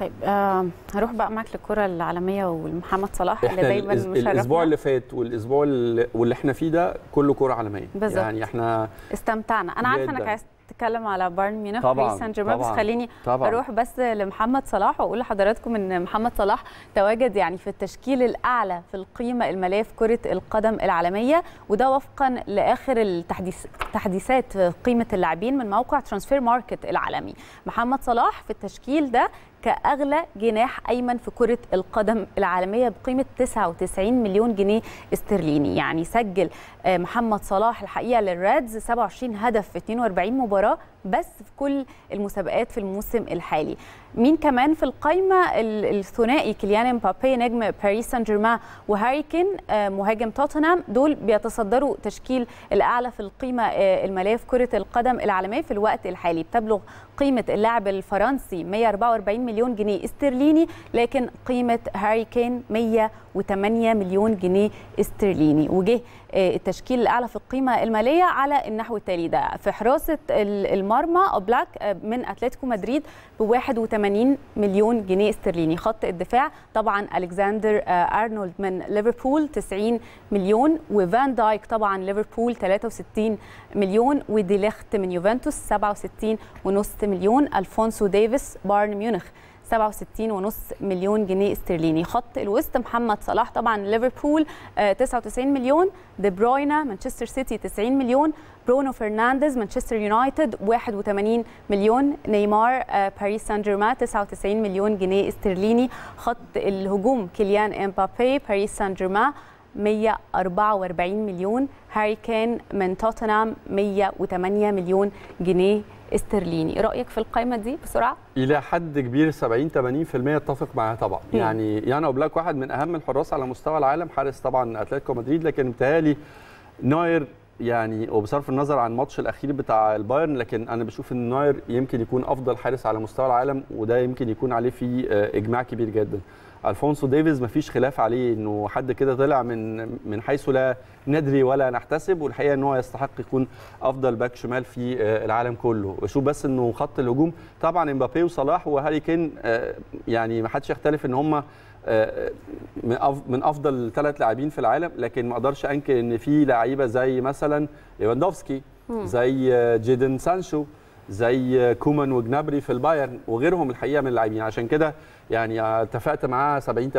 طيب آه هروح بقى معاك للكره العالميه ومحمد صلاح اللي دايما الأز... مشرفنا الاسبوع اللي فات والاسبوع اللي... واللي احنا فيه ده كله كره عالميه بالزبط. يعني احنا استمتعنا انا عارفه انك عايز تتكلم على بايرن ميونخ طبعا سان جيرمان بس خليني طبعا. اروح بس لمحمد صلاح واقول لحضراتكم ان محمد صلاح تواجد يعني في التشكيل الاعلى في القيمه الماليه في كره القدم العالميه وده وفقا لاخر التحديث تحديثات قيمه اللاعبين من موقع ترانسفير ماركت العالمي محمد صلاح في التشكيل ده كأغلى جناح أيمن في كرة القدم العالمية بقيمة 99 مليون جنيه استرليني يعني سجل آه، محمد صلاح الحقيقة للرادز 27 هدف في 42 مباراة بس في كل المسابقات في الموسم الحالي مين كمان في القايمة الثنائي كيليان مبابي نجم باريس سان جيرمان وهاري كين آه، مهاجم توتنهام دول بيتصدروا تشكيل الأعلى في القيمة آه، المالية في كرة القدم العالمية في الوقت الحالي بتبلغ قيمة اللاعب الفرنسي 144 مليون مليون جنيه استرليني لكن قيمه هاري كين 108 مليون جنيه استرليني وجه آه، التشكيل الاعلى في القيمه الماليه على النحو التالي ده في حراسه المرمى اوبلاك آه، من اتلتيكو مدريد ب 81 مليون جنيه استرليني خط الدفاع طبعا ألكساندر آه، ارنولد من ليفربول 90 مليون وفان دايك طبعا ليفربول 63 مليون وديليخت من يوفنتوس 67 ونص مليون الفونسو ديفيس بايرن ميونخ 67.5 مليون جنيه استرليني خط الوسط محمد صلاح طبعا ليفربول 99 آه، مليون دي بروينا مانشستر سيتي 90 مليون برونو فرنانديز مانشستر يونايتد 81 مليون نيمار آه، باريس سان جيرمان 99 مليون جنيه استرليني خط الهجوم كيليان امبابي باريس سان جيرمان 144 مليون هاري كين من توتنهام 108 مليون جنيه استرليني رايك في القائمه دي بسرعه الى حد كبير 70 80% اتفق معاها طبعا م. يعني يانا اوبلاك واحد من اهم الحراس على مستوى العالم حارس طبعا اتلتيكو مدريد لكن بتهالي ناير يعني وبصرف النظر عن الماتش الاخير بتاع البايرن لكن انا بشوف ان ناير يمكن يكون افضل حارس على مستوى العالم وده يمكن يكون عليه فيه آه، اجماع كبير جدا الفونسو ديفيز مفيش خلاف عليه انه حد كده طلع من من حيث لا ندري ولا نحتسب والحقيقه ان هو يستحق يكون افضل باك شمال في آه، العالم كله شوف بس انه خط الهجوم طبعا امبابي وصلاح وهاري كين آه، يعني ما حدش يختلف ان هم آه، من افضل ثلاث لاعبين في العالم لكن ما اقدرش انكر ان في لعيبه زي مثلا ليفاندوفسكي زي جيدن سانشو زي كومان وجنابري في البايرن وغيرهم الحقيقه من اللاعبين عشان كده يعني اتفقت معاه 70 80%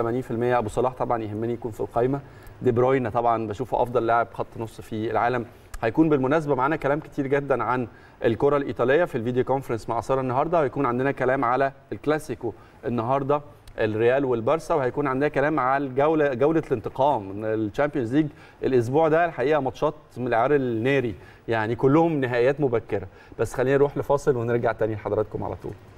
ابو صلاح طبعا يهمني يكون في القائمه دي بروين طبعا بشوفه افضل لاعب خط نص في العالم هيكون بالمناسبه معانا كلام كتير جدا عن الكره الايطاليه في الفيديو كونفرنس مع ساره النهارده هيكون عندنا كلام على الكلاسيكو النهارده الريال والبارسا وهيكون عندنا كلام على الجوله جوله الانتقام الشامبيونز ليج الاسبوع ده الحقيقه ماتشات من العيار الناري يعني كلهم نهائيات مبكره بس خلينا نروح لفاصل ونرجع تاني لحضراتكم على طول